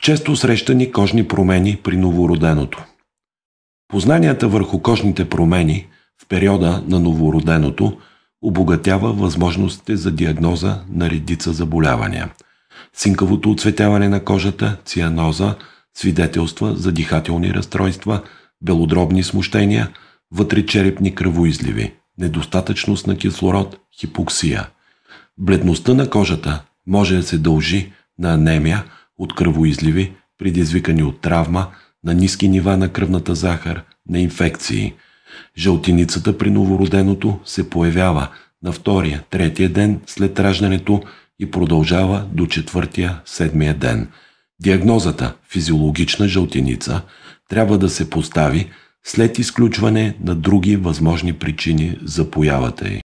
често срещани кожни промени при новороденото. Познанията върху кожните промени в периода на новороденото обогатява възможностите за диагноза на редица заболявания. Синкавото оцветяване на кожата, цианоза, свидетелства за дихателни разстройства, белодробни смущения, вътречерепни кръвоизливи, недостатъчност на кислород, хипоксия. Бледността на кожата може да се дължи на анемия – от кръвоизливи, предизвикани от травма, на ниски нива на кръвната захар, на инфекции. Жълтиницата при новороденото се появява на втория, третия ден след раждането и продължава до четвъртия, седмия ден. Диагнозата физиологична жълтиница трябва да се постави след изключване на други възможни причини за появата й.